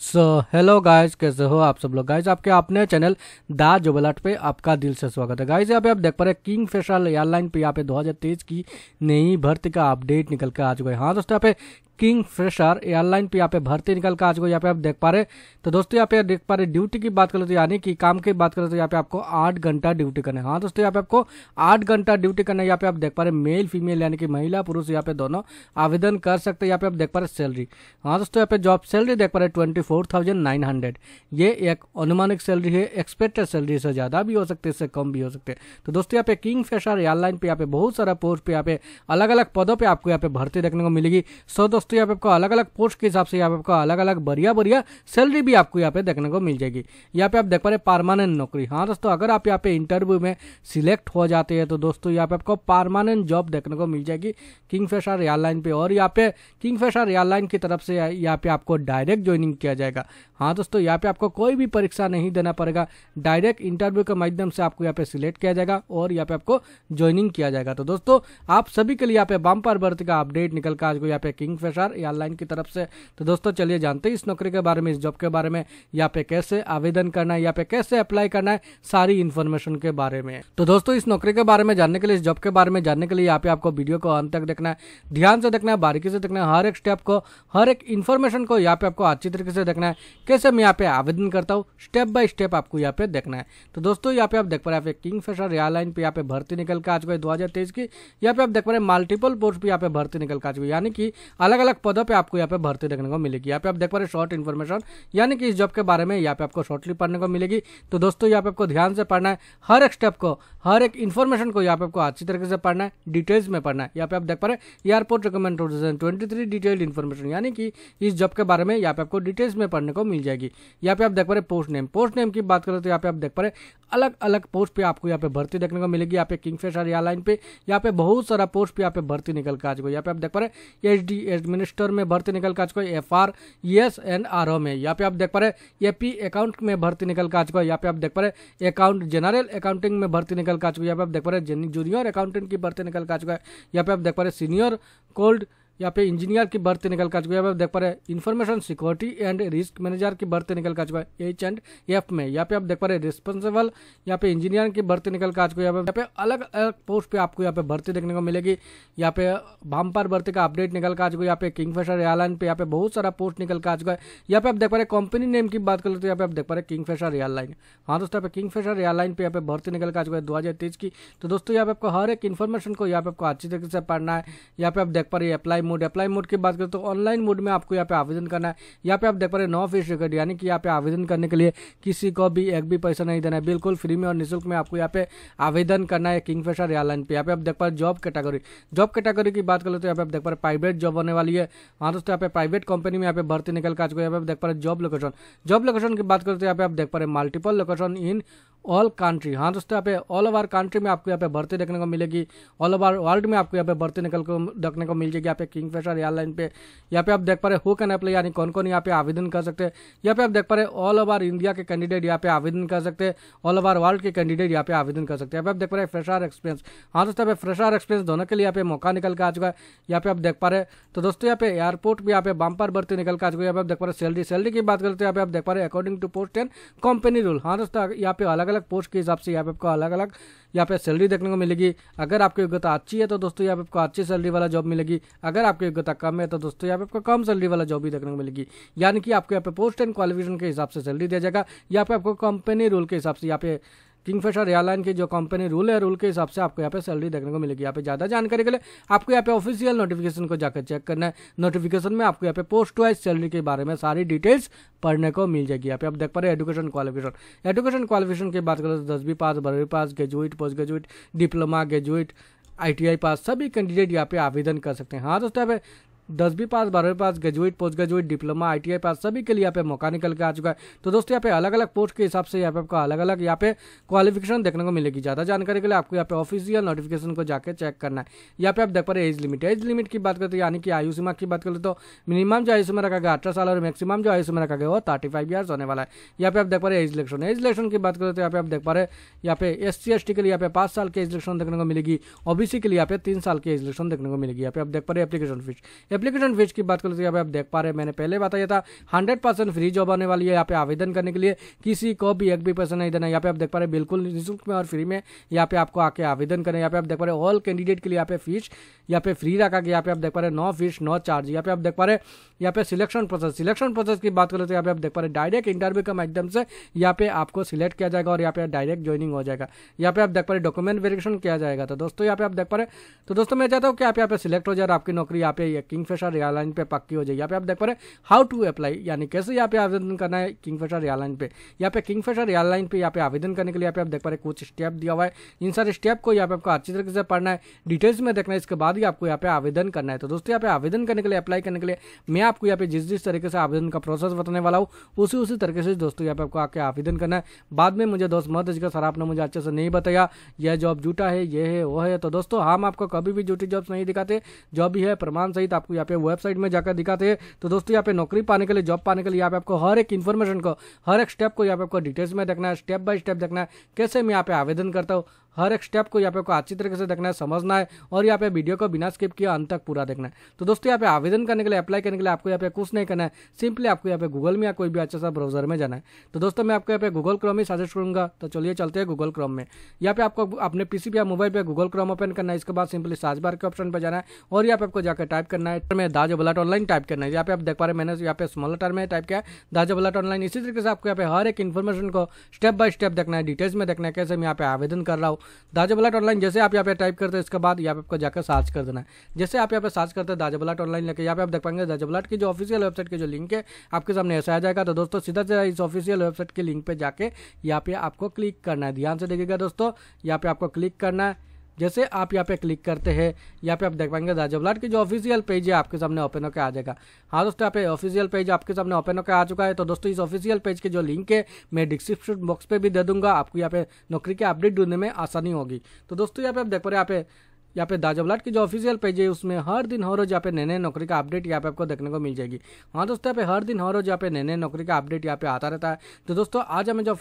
so hello guys कैसे हो आप सब लोग गाइज आपके अपने चैनल दा जुबलाट पे आपका दिल से स्वागत है गाइज यहाँ पे आप देख पा रहे किंग फेशल एयरलाइन पे यहाँ पे 2023 की नई भर्ती का अपडेट निकल कर आ चुका है हाँ दोस्तों यहाँ पे किंग फ्रेशर एयरलाइन पे यहाँ पे भर्ती निकल का आज को यहाँ पे आप देख पा रहे तो दोस्तों यहाँ पे देख पा रहे ड्यूटी की बात करें तो यानी कि काम की बात करें तो यहाँ पे आपको आठ घंटा ड्यूटी करना है हाँ दोस्तों यहाँ पे आपको आठ घंटा ड्यूटी करना है यहाँ पे आप देख पा रहे मेल फीमेल यानी कि महिला पुरुष यहाँ पे दोनों आवेदन कर सकते हैं यहाँ पे आप देख पा रहे सैलरी हाँ दोस्तों यहाँ पे जॉब सैलरी देख पा रहे twenty four thousand nine hundred ये एक अनुमानिक सैलरी है एक्सपेक्टेड सैलरी से ज़्यादा भी हो सकते इससे कम भी हो सकते तो दोस्तों यहाँ पे किंग फ्रेशर एयरलाइन पे यहाँ पे बहुत सारा पोस्ट पे यहाँ पे अलग अलग पदों पर आपको यहाँ पे भर्ती देखने को मिलेगी सौ दोस्तों यहाँ पे आपको अलग अलग पोस्ट के हिसाब से यहाँ पे आपको अलग अलग बढ़िया बढ़िया सैलरी भी आपको यहाँ पे देखने को मिल जाएगी यहाँ पे आप देख पा रहे परमानेंट नौकरी हाँ दोस्तों अगर आप यहाँ पे इंटरव्यू में सिलेक्ट हो जाते हैं तो दोस्तों यहाँ पे आपको परमानेंट जॉब देखने को मिल जाएगी किंग फेशर एयरलाइन पे और यहाँ पे किंग फेशर एयरलाइन की तरफ से यहाँ पे आपको डायरेक्ट ज्वाइनिंग किया जाएगा हाँ दोस्तों यहाँ पे आपको कोई भी परीक्षा नहीं देना पड़ेगा डायरेक्ट इंटरव्यू के माध्यम से आपको यहाँ पे सिलेक्ट किया जाएगा और यहाँ पे आपको ज्वाइनिंग किया जाएगा तो दोस्तों आप सभी के लिए यहाँ पे बम्पर बर्थ का अपडेट निकल कर आज को यहाँ पे किंग फेशर भ्रष्टाचार एयरलाइन की तरफ से तो दोस्तों चलिए जानते हैं इस नौकरी के बारे में इस जॉब के बारे में यहाँ पे कैसे आवेदन करना है यहाँ पे कैसे अप्लाई करना है सारी इन्फॉर्मेशन के बारे में तो दोस्तों इस नौकरी के बारे में जानने के लिए इस जॉब के बारे में जानने के लिए यहाँ पे आपको वीडियो को अंत तक देखना है ध्यान से देखना है बारीकी से देखना है हर एक स्टेप को हर एक इन्फॉर्मेशन को यहाँ पे आपको अच्छी तरीके से देखना है कैसे मैं यहाँ पे आवेदन करता हूँ स्टेप बाय स्टेप आपको यहाँ पे देखना है तो दोस्तों यहाँ पे आप देख पा रहे हैं किंग फिशर एयरलाइन पे यहाँ पे भर्ती निकल के आज गई दो की यहाँ पे आप देख पा रहे हैं मल्टीपल पोस्ट पे यहाँ पे भर्ती निकल के आज गई यानी कि अलग अलग पदों पे आपको यहाँ पे भर्ती देखने को मिलेगी यहाँ पे आप देख पा रहे शॉर्ट इन्फॉर्मेशन यानी कि इस जॉब के बारे में यहाँ पे आपको शॉर्टली पढ़ने को मिलेगी तो दोस्तों यहाँ पे आपको ध्यान से पढ़ना है हर एक स्टेप को हर एक इन्फॉर्मेशन को यहाँ पे आपको अच्छी तरीके से पढ़ना है डिटेल्स में पढ़ना है यहाँ पे आप देख पा रहे airport recruitment two thousand twenty three detailed information यानी कि इस जॉब के बारे में यहाँ पे आपको डिटेल्स में पढ़ने को मिल जाएगी यहाँ पे आप देख पा रहे पोस्ट नेम पोस्ट नेम की बात करें तो यहाँ पे आप देख पा रहे अलग अलग पोस्ट पे आपको यहाँ पे भर्ती देखने को मिलेगी यहाँ पे किंग फिशर एयरलाइन पे यहाँ पे बहुत सारा पोस्ट पे यहाँ पे भर्ती निकल कर आ चुका है यहाँ पे आप देख पा रहे एच डी एडमिनिस्टर में भर्ती निकल कर आ चुका है F R S N R O में यहाँ पे आप देख पा रहे ए पी अकाउंट में भर्ती निकल कर आ चुका है यहाँ पे आप देख पा रहे अकाउंट जनरल अकाउंटिंग में भर्ती निकल कर आ चुका है यहाँ पे आप देख पा रहे जूनियर अकाउंटेंट की भर्ती निकल कर आ चुका है यहाँ पे आप देख पा रहे सीनियर कोल्ड यहाँ पे इंजीनियर की भर्ती निकल कर चुका है आप देख पा रहे हैं information security and risk manager की भर्ती निकल कर चुका है एच एंड एफ में यहाँ पे आप देख पा रहे हैं रिस्पॉन्सिबल यहाँ पे इंजीनियर की भर्ती निकल कर चुका है यहाँ पे अलग अलग पोस्ट पे आपको यहाँ पे भर्ती देखने को मिलेगी यहाँ पे भामपार भर्ती का अपडेट निकल कर चुका है यहाँ पे किंग किंगफिशर एयरलाइन पे यहाँ पे बहुत सारा पोस्ट निकल कर चुका है यहाँ पे आप देख पा रहे कंपनी नेम की बात कर लेते यहाँ पे आप देख पा रहे किंग किंगफिशर एयरलाइन हाँ दोस्तों यहाँ पे किंगफिशर एयरलाइन पे यहाँ पे भर्ती निकल कर चुका है दो की तो दोस्तों यहाँ पे आपको हर एक इन्फॉर्मेशन को यहाँ पे आपको अच्छी तरीके से पढ़ना है यहाँ पे आप देख पा रहे apply apply mode apply mode की बात करें तो ऑनलाइन मोड में आपको यहाँ पे आवेदन करना है यहाँ पे आप देख पा रहे नौ फीस टिकट यानी कि यहाँ पे आवेदन करने के लिए किसी को भी एक भी पैसा नहीं देना है बिल्कुल फ्री में और निःशुल्क में आपको यहाँ पे आवेदन करना है किंग किंगफिशर एयरलाइन पे यहाँ पे आप देख पा रहे जॉब कैटेगरी जॉब कैटेगरी की बात करें तो यहाँ पे आप देख पा रहे प्राइवेट जॉब होने वाली है वहाँ दोस्तों यहाँ पे प्राइवेट कंपनी में यहाँ पे भर्ती निकल कर का यहाँ पे आप देख पा रहे जॉब लोकेशन जॉब लोकेशन की बात करें तो यहाँ पे आप देख पा रहे multiple location in all country हाँ दोस्तों यहाँ पे ऑल ओवर कंट्री में आपको यहाँ पे भर्ती देखने को मिलेगी ऑल ओवर वर्ल्ड में आपको यहाँ पे भर्ती निकल को देखने को मिल जाएगी यहाँ पे किंग फिशर एयरलाइन पे यहाँ पे आप देख पा रहे हो कैन अप्लाई यानी कौन कौन यहाँ पे आवेदन कर सकते हैं यहाँ पे आप देख पा रहे ऑल ओवर इंडिया के कैंडिडेट यहाँ पे आवेदन कर सकते हैं ऑल ओवर वर्ल्ड के कैंडिडेट यहाँ पे आवेदन कर सकते हैं यहाँ पे आप देख पा रहे फ्रेशर एक्सपीरियंस हाँ दोस्तों यहाँ पे फ्रेशर एक्सपीरियंस दोनों के लिए यहाँ पे मौका निकल के आ चुका है यहाँ पे आप देख पा रहे तो दोस्तों यहाँ पे एयरपोर्ट भी यहाँ पे बम्पर भर्ती निकल के आ चुका है यहाँ पे आप देख पा रहे सैलरी सैलरी की बात करते हैं यहाँ पे आप देख पा रहे according to post and company rule हाँ दोस्तों यहाँ पे अलग अलग पोस्ट के हिसाब से यहाँ पे आपको अलग अलग यहाँ पे सैलरी देखने को मिलेगी अगर आपकी योग्यता अच्छी है तो दोस्तों यहाँ पे आपको अच्छी सैलरी वाला जॉब मिलेगी अगर आपकी योग्यता कम है तो दोस्तों यहाँ पे आपको कम सैलरी वाला जॉब भी देखने को मिलेगी यानी कि आपको यहाँ पे पोस्ट एंड क्वालिफिकेशन के हिसाब से सैलरी दिया जाएगा यहाँ पे आपको कंपनी रूल के हिसाब से यहाँ पे किंगफिशर एयरलाइन की जो कंपनी रूल है रूल के हिसाब से आपको यहाँ पे सैलरी देखने को मिलेगी यहाँ पे ज़्यादा जानकारी के लिए आपको यहाँ पे ऑफिशियल नोटिफिकेशन को जाकर चेक करना है नोटिफिकेशन में आपको यहाँ पे पोस्ट वाइज सैलरी के बारे में सारी डिटेल्स पढ़ने को मिल जाएगी यहाँ पे आप देख पा रहे हैं एजुकेशन क्वालिफिकेशन एजुकेशन क्वालिफिकेशन की बात करें तो दसवीं पास बारहवीं pass graduate post graduate diploma graduate ITI pass सभी कैंडिडेट यहाँ पे आवेदन कर सकते हैं हाँ दोस्तों यहाँ पे दसवीं पास बारहवीं pass graduate post graduate diploma I pass सभी के लिए यहाँ पे मौका निकल के आ चुका है तो दोस्तों यहाँ पे अलग अलग पोस्ट के हिसाब से यहाँ पे आपको अलग अलग यहाँ पे क्वालिफिकेशन देखने को मिलेगी ज़्यादा जानकारी के लिए आपको यहाँ पे ऑफिशियल नोटिफिकेशन को जाकर चेक करना है यहाँ पे आप देख पा रहे एज लिमिट एज लिमिट की बात करते यानी कि आयु सीमा की बात करें तो मिनिमम जो आयु सीमा रखा गया अठारह साल और मैक्सिमम जो आयु सीमा रखा गया वो थर्टी फाइव होने वाला है यहाँ पे आप देख पा रहे एज इलेक्शन एज इलेक्शन की बात करें तो यहाँ पे आप देख पा रहे यहाँ पे एस सी के लिए यहाँ पे पाँच साल की एज इलेक्शन देखने को मिलेगी ओबीसी के लिए यहाँ पे तीन साल की एज इलेक्शन देखने को मिलेगी यहाँ पे आप देख पा रहे एप्लीकेशन फीस एप्लीकेशन फीस की बात करें तो यहाँ पे आप देख पा रहे हैं मैंने पहले बताया था हंड्रेड परसेंट फ्री जॉब आने वाली है यहाँ पे आवेदन करने के लिए किसी को भी एक भी पैसा नहीं देना यहाँ पे आप देख पा रहे हैं बिल्कुल निःशुल्क में और फ्री में यहाँ पे आपको आके आवेदन करें यहाँ पे आप देख पा रहे ऑल कैंडिडेट के लिए यहाँ पे फीस यहाँ पे फ्री रखा गया यहाँ पे आप देख पा रहे नो फीस नो चार्ज यहाँ पे आप देख पा रहे यहाँ पे सिलेक्शन प्रोसेस सिलेक्शन प्रोसेस की बात करें तो यहाँ पे आप देख पा रहे डायरेक्ट इंटरव्यू के माध्यम से यहाँ पे आपको सिलेक्ट किया जाएगा और यहाँ पे डायरेक्ट ज्वाइनिंग हो जाएगा यहाँ पे आप देख पा रहे डॉक्यूमेंट वेरिफिकेशन किया जाएगा तो दोस्तों यहाँ पे आप देख पा रहे तो दोस्तों मैं चाहता हूँ कि आप यहाँ पे सिलेक्ट हो जाए आपकी नौकरी यहाँ पे यकीन किंगफिशर एयरलाइन पे पक्की हो जाए यहाँ पे आप देख पा रहे हाउ टू अप्लाई यानी कैसे यहाँ पे आवेदन करना है किंगफिशर एयरलाइन पे यहाँ पे किंगफिशर एयरलाइन पे यहाँ पे आवेदन करने के लिए यहाँ पे आप देख पा रहे कुछ स्टेप दिया हुआ है इन सारे स्टेप को यहाँ पे आपको अच्छी तरीके से पढ़ना है डिटेल्स में देखना है इसके बाद ही आपको यहाँ पे आवेदन करना है तो दोस्तों यहाँ पे आवेदन करने के लिए अप्लाई करने के लिए मैं आपको यहाँ पे जिस जिस तरीके से आवेदन का प्रोसेस बताने वाला हूँ उसी उसी तरीके से दोस्तों यहाँ पे आपको आके आवेदन करना है बाद में मुझे दोस्त मत इसका सर आपने मुझे अच्छे से नहीं बताया यह जॉब जूटा है यह है वो है तो दोस्तों हम आपको कभी भी जूटी जॉब नहीं दिखाते जॉब भी है प्रमाण सहित आपको यहाँ पे वेबसाइट में जाकर दिखाते हैं तो दोस्तों यहाँ पे नौकरी पाने के लिए जॉब पाने के लिए यहाँ पे आपको हर एक इन्फॉर्मेशन को हर एक स्टेप को यहाँ पे आपको डिटेल्स में देखना है स्टेप बाय स्टेप देखना है कैसे मैं यहाँ पे आवेदन करता हूँ हर एक स्टेप को यहाँ पे अच्छी तरीके से देखना है समझना है और यहाँ पे वीडियो को बिना स्किप किया अंत तक पूरा देखना है तो दोस्तों यहाँ पे आवेदन करने के लिए अप्लाई करने के लिए आपको यहाँ पे कुछ नहीं करना है सिंपली आपको यहाँ पे गूगल में या कोई भी अच्छा सा ब्राउजर में जाना है तो दोस्तों मैं आपको यहाँ पे गूगल क्रोम ही सजेस्ट करूंगा तो चलिए चलते हैं गूगल क्रोम में यहाँ पे आपको अपने पीसी या मोबाइल पर गूगल क्रोम ओपन करना है इसके बाद सिंपली सर्च बार के ऑप्शन पर जाना है और यहाँ पे आपको जाकर टाइप करना है में दाज बलाट ऑनलाइन टाइप करना है यहाँ पे आप देख पा रहे मैंने यहाँ पे स्मॉल टर्म में टाइप किया दाज बलाट ऑनलाइन इसी तरीके से आपको यहाँ पे हर एक इन्फॉर्मेशन को स्टेप बाय स्टेप देखना है डिटेल्स में देखना है कैसे मैं यहाँ पे आवेदन कर रहा हूँ दाजा बलाट ऑनलाइन जैसे आप यहाँ पे टाइप करते हैं इसके बाद यहाँ पे आपको जाकर सर्च कर देना है जैसे आप यहाँ पे सर्च करते हैं दाजा बलाट ऑनलाइन लेकर यहाँ पे आप देख पाएंगे दाजा बलाट की जो ऑफिशियल वेबसाइट की जो लिंक है आपके सामने ऐसा आ जाएगा तो दोस्तों सीधा सीधा इस ऑफिशियल वेबसाइट के लिंक पर जाके यहाँ पे आपको क्लिक करना है ध्यान से देखिएगा दोस्तों यहाँ पे आपको क्लिक करना है जैसे आप यहाँ पे क्लिक करते हैं यहाँ पे आप देख पाएंगे राजा ब्लाट की जो ऑफिशियल पेज है आपके सामने ओपन होकर आ जाएगा हाँ दोस्तों यहाँ पे ऑफिशियल पेज आपके सामने ओपन होकर आ चुका है तो दोस्तों इस ऑफिशियल पेज के जो लिंक है मैं डिस्क्रिप्शन बॉक्स पे भी दे दूंगा आपको यहाँ पे नौकरी के अपडेट ढूंढने में आसानी होगी तो दोस्तों यहाँ पे आप देख पा रहे यहाँ पे यहाँ पे दाजा ब्लाट की जो ऑफिशियल पेज है उसमें हर दिन हर रोज यहाँ पे नए नए नौकरी का अपडेट यहाँ पे आपको देखने को मिल जाएगी हाँ दोस्तों यहाँ पे हर दिन हर रोज यहाँ पे नए नए नौकरी का अपडेट यहाँ पे आता रहता है तो दोस्तों आज हमें जो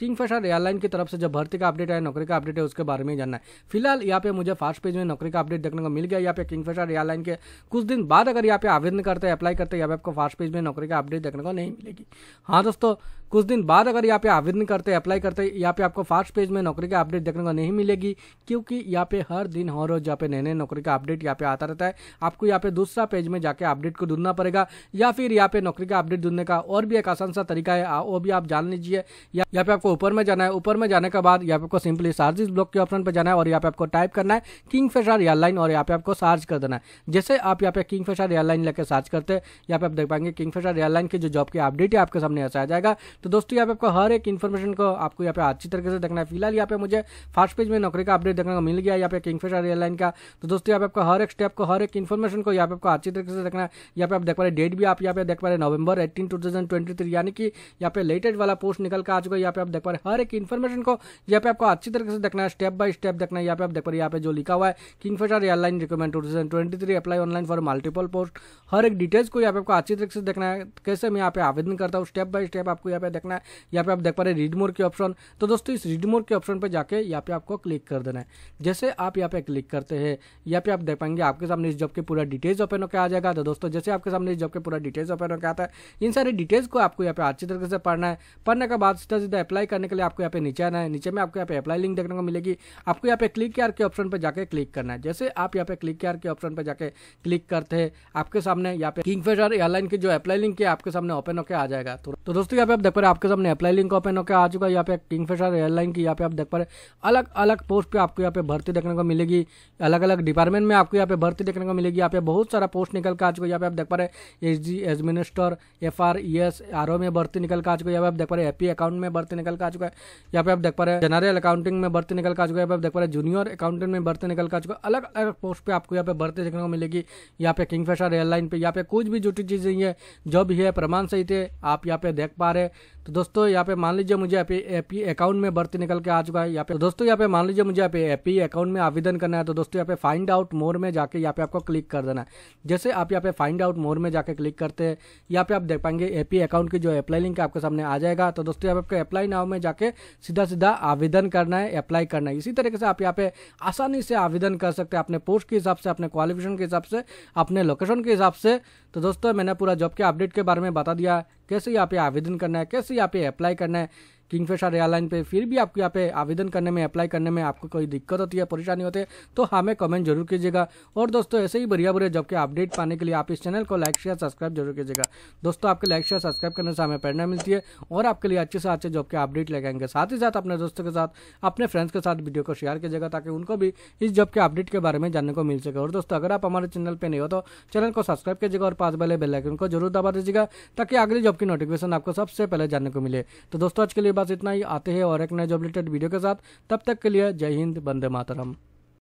किंगफिशर एयरलाइन की तरफ से जब भर्ती का अपडेट है नौकरी का अपडेट है उसके बारे में जानना है फिलहाल यहाँ पे मुझे फास्ट पेज में नौकरी का अपडेट देखने को मिल गया यहाँ पे किंगफिशर एयरलाइन के कुछ दिन बाद अगर यहाँ पे आवेदन करते हैं अप्लाई करते हैं यहाँ पे आपको फास्ट पेज में नौकरी का अपडेट देखने को नहीं मिलेगी हाँ दोस्तों कुछ दिन बाद अगर यहाँ पे आवेदन करते अप्लाई करते यहाँ पे आपको फास्ट पेज में नौकरी का अपडेट देखने को नहीं मिलेगी क्योंकि यहाँ पे हर दिन हर रोज यहाँ पे नए नए नौकरी का अपडेट यहाँ पे आता रहता है आपको यहाँ पे दूसरा पेज में जाके अपडेट को ढूंढना पड़ेगा या फिर यहाँ पे नौकरी का अपडेट ढूंढने का और भी एक आसान सा तरीका है वो भी आप जान लीजिए यहाँ पे आपको ऊपर में जाना है ऊपर में जाने के बाद यहाँ पे आपको सिंपली चार्जिस ब्लॉक के ऑप्शन पर जाना है और यहाँ पे आपको टाइप करना है किंग फेशर एयरलाइन और यहाँ पे आपको सर्च कर देना है जैसे आप यहाँ पे किंग फेशर एयरलाइन लेकर सर्च करते हैं यहाँ पे आप देख पाएंगे किंग फेशर एयरलाइन की जो जॉब की अपडेट है आपके सामने ऐसा आ जाएगा तो दोस्तों यहाँ पे आपको हर एक इन्फॉर्मेशन को आपको यहाँ पे अच्छी तरीके से देखना है फिलहाल यहाँ पे मुझे फर्स्ट पेज में नौकरी का अपडेट देखने को मिल गया यहाँ पे किंग फेशर एयरलाइन का तो दोस्तों यहाँ पे आपको हर एक स्टेप को हर एक इन्फॉर्मेशन को यहाँ पे आपको अच्छी तरीके से देखना है यहाँ पे आप देख पा रहे डेट भी आप यहाँ पे देख पा रहे नवंबर एटीन टू यानी कि यहाँ पे लेटेस्ट वाला पोस्ट निकल कर आ चुका है यहाँ पे आप देख पा रहे हर एक इन्फॉर्मेशन को यहाँ पे आपको अच्छी तरीके से देखना है स्टेप बाय स्टेप देखना है यहाँ पे आप देख पा रहे यहाँ पे जो लिखा हुआ है king Kingfisher airline recruitment two thousand twenty three apply online for multiple post हर एक डिटेल्स को यहाँ पे आपको अच्छी तरीके से देखना है कैसे मैं यहाँ पे आवेदन करता हूँ स्टेप बाय स्टेप आपको यहाँ पे देखना है यहाँ पे आप देख पा रहे रीड मोर के ऑप्शन तो दोस्तों इस रीड मोर के ऑप्शन पर जाके यहाँ पे आपको क्लिक कर देना है जैसे आप यहाँ पे क्लिक करते हैं यहाँ पे आप देख पाएंगे आपके सामने इस जॉब के पूरा डिटेल्स ओपन होकर आ जाएगा तो दोस्तों जैसे आपके सामने इस जॉब के पूरा डिटेल्स ओपन होकर आता है इन सारे डिटेल्स को आपको यहाँ पे अच्छी तरीके से पढ़ना है पढ़ने के बाद सीधा सीधा अप्लाई अप्लाई करने के लिए आपको यहाँ पे नीचे आना है नीचे में आपको यहाँ पे अप्लाई लिंक देखने को मिलेगी आपको यहाँ पे क्लिक केयर के ऑप्शन पर जाकर क्लिक करना है जैसे आप यहाँ पे क्लिक केयर के ऑप्शन पर जाकर क्लिक करते हैं आपके सामने यहाँ पे किंग फेजर एयरलाइन की जो अप्लाई लिंक है आपके सामने ओपन होकर आ जाएगा तो दोस्तों यहाँ पे आप देख पा रहे आपके सामने अप्लाई लिंक ओपन होकर आ चुका है यहाँ पे किंग फेजर एयरलाइन की यहाँ पे आप देख पा रहे अलग अलग पोस्ट पे आपको यहाँ पे भर्ती देखने को मिलेगी अलग अलग डिपार्टमेंट में आपको यहाँ पे भर्ती देखने को मिलेगी यहाँ पे बहुत सारा पोस्ट निकल कर आ चुका है यहाँ पे आप देख पा रहे S G administer F R E S R O में भर्ती निकल कर आ चुका है यहाँ पे आप देख पा रहे एपी अकाउंट में भर्ती निकल निकल का आ चुका है यहाँ पे आप देख पा रहे हैं जनरल अकाउंटिंग में भर्ती निकल का आ चुका है यहाँ पे देख पा रहे हैं जूनियर अकाउंटेंट में भर्ती निकल का चुका है अलग अलग पोस्ट पे आपको यहाँ पे भर्ती देखने को मिलेगी यहाँ पे किंग एयरलाइन पे यहाँ पे कुछ भी जुटी चीजें है भी है प्रमाण सहित है आप यहाँ पे देख पा रहे हैं तो दोस्तों यहाँ पे मान लीजिए मुझे एपी अकाउंट में बर्थ निकल के आ चुका है यहाँ पे तो दोस्तों यहाँ पे मान लीजिए मुझे आप एपी अकाउंट में आवेदन करना है तो दोस्तों यहाँ पे फाइंड आउट मोर में जाके यहाँ पे आपको क्लिक कर देना है जैसे आप यहाँ पे फाइंड आउट मोर में जाके क्लिक करते हैं यहाँ पे आप देख पाएंगे एपी अकाउंट की जो अप्लाई लिंक आपके सामने आ जाएगा तो दोस्तों यहाँ पे आपको अप्लाई नाव में जाके सीधा सीधा आवेदन करना है अप्लाई करना है इसी तरीके से आप यहाँ पे आसानी से आवेदन कर सकते हैं अपने पोस्ट के हिसाब से अपने क्वालिफिकेशन के हिसाब से अपने लोकेशन के हिसाब से तो दोस्तों मैंने पूरा जॉब के अपडेट के बारे में बता दिया कैसे यहाँ पे आवेदन करना है कैसे यहाँ पे अप्लाई करना है किंगफिशर एयरलाइन पे फिर भी आपको यहाँ पे आवेदन करने में अप्लाई करने में आपको कोई दिक्कत होती है परेशानी होती है तो हमें कमेंट जरूर कीजिएगा और दोस्तों ऐसे ही बढ़िया बढ़िया जॉब के अपडेट पाने के लिए आप इस चैनल को लाइक शेयर सब्सक्राइब जरूर कीजिएगा दोस्तों आपके लाइक शेयर सब्सक्राइब करने से हमें प्रेरणा मिलती है और आपके लिए अच्छे से अच्छे जॉब के अपडेट लगाएंगे साथ ही साथ अपने दोस्तों के साथ अपने फ्रेंड्स के साथ वीडियो को शेयर कीजिएगा ताकि उनको भी इस जॉब के अपडेट के बारे में जानने को मिल सके और दोस्तों अगर आप हमारे चैनल पर नहीं हो तो चैनल को सब्सक्राइब कीजिएगा और पास वाले बेलाइकन को जरूर दबा दीजिएगा ताकि अगली जॉब की नोटिफिकेशन आपको सबसे पहले जानने को मिले तो दोस्तों आज के लिए पास इतना ही आते हैं और एक नए जॉब रिलेटेड वीडियो के साथ तब तक के लिए जय हिंद बंदे मातरम